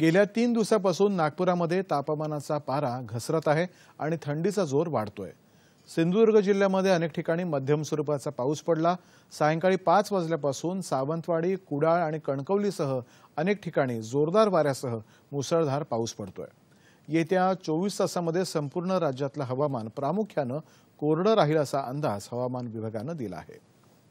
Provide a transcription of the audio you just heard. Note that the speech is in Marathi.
गेल्या तीन दिवसापासून नागपुरामध्ये तापमानाचा पारा घसरत आहे आणि थंडीचा जोर वाढतोय सिंधुदुर्ग जिल्ह्यामध्ये अनेक ठिकाणी मध्यम स्वरूपाचा पाऊस पडला सायंकाळी पाच वाजल्यापासून सावंतवाडी कुडाळ आणि कणकवलीसह अनेक ठिकाणी जोरदार वाऱ्यासह मुसळधार पाऊस पडतोय येत्या चोवीस तासामध्ये संपूर्ण राज्यातलं हवामान प्रामुख्यानं कोरडं राहील असा अंदाज हवामान विभागानं दिला आहे